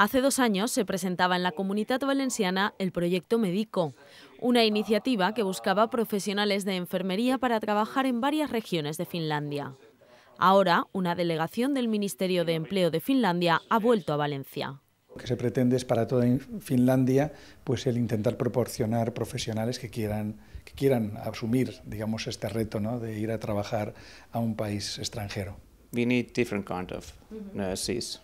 Hace dos años se presentaba en la Comunidad Valenciana el proyecto Medico, una iniciativa que buscaba profesionales de enfermería para trabajar en varias regiones de Finlandia. Ahora, una delegación del Ministerio de Empleo de Finlandia ha vuelto a Valencia Lo que se pretende es para toda Finlandia pues el intentar proporcionar profesionales que quieran que quieran asumir digamos este reto ¿no? de ir a trabajar a un país extranjero. nurses.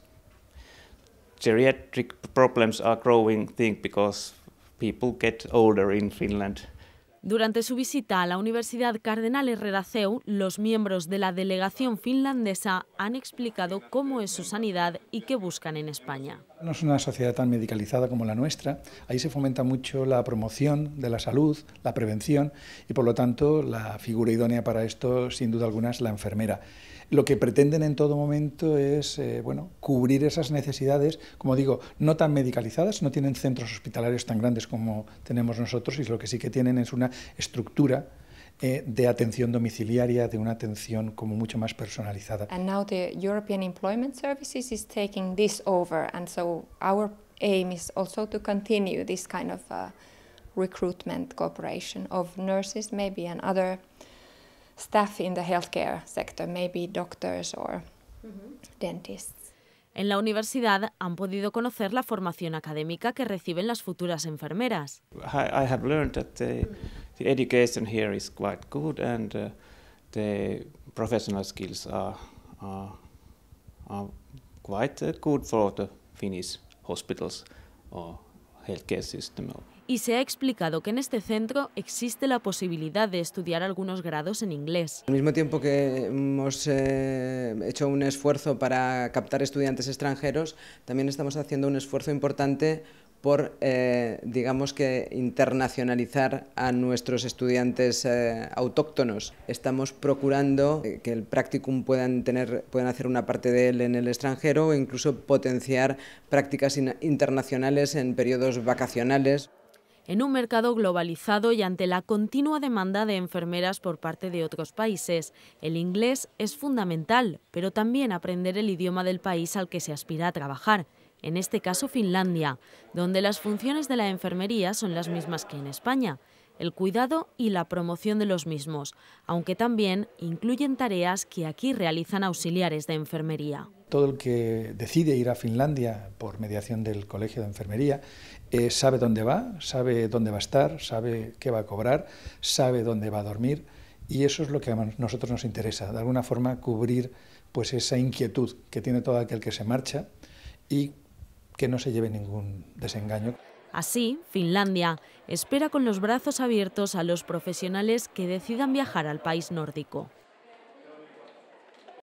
Durante su visita a la Universidad Cardenal Herrera los miembros de la delegación finlandesa han explicado cómo es su sanidad y qué buscan en España. No es una sociedad tan medicalizada como la nuestra. Ahí se fomenta mucho la promoción de la salud, la prevención y por lo tanto la figura idónea para esto sin duda alguna es la enfermera. Lo que pretenden en todo momento es eh, bueno, cubrir esas necesidades, como digo, no tan medicalizadas, no tienen centros hospitalarios tan grandes como tenemos nosotros y lo que sí que tienen es una estructura eh, de atención domiciliaria, de una atención como mucho más personalizada. And now the European Employment Services is taking this over, and so our aim is also to continue this kind of uh, recruitment cooperation of nurses, maybe and other staff in the healthcare sector, maybe doctors or mm -hmm. dentists. En la universidad han podido conocer la formación académica que reciben las futuras enfermeras. I, I have learned that uh, mm-hmm the education here is quite good and uh, the professional skills are, are, are quite uh, good for the Finnish hospitals or healthcare system. Y se ha explicado que en este centro existe la posibilidad de estudiar algunos grados en inglés. Al mismo tiempo que hemos eh, hecho un esfuerzo para captar estudiantes extranjeros, también estamos haciendo un esfuerzo importante por, eh, digamos que, internacionalizar a nuestros estudiantes eh, autóctonos. Estamos procurando eh, que el practicum puedan, tener, puedan hacer una parte de él en el extranjero o incluso potenciar prácticas internacionales en periodos vacacionales. En un mercado globalizado y ante la continua demanda de enfermeras por parte de otros países, el inglés es fundamental, pero también aprender el idioma del país al que se aspira a trabajar en este caso Finlandia, donde las funciones de la enfermería son las mismas que en España, el cuidado y la promoción de los mismos, aunque también incluyen tareas que aquí realizan auxiliares de enfermería. Todo el que decide ir a Finlandia por mediación del Colegio de Enfermería eh, sabe dónde va, sabe dónde va a estar, sabe qué va a cobrar, sabe dónde va a dormir y eso es lo que a nosotros nos interesa, de alguna forma cubrir pues esa inquietud que tiene todo aquel que se marcha y que no se lleve ningún desengaño. Así, Finlandia espera con los brazos abiertos a los profesionales que decidan viajar al país nórdico.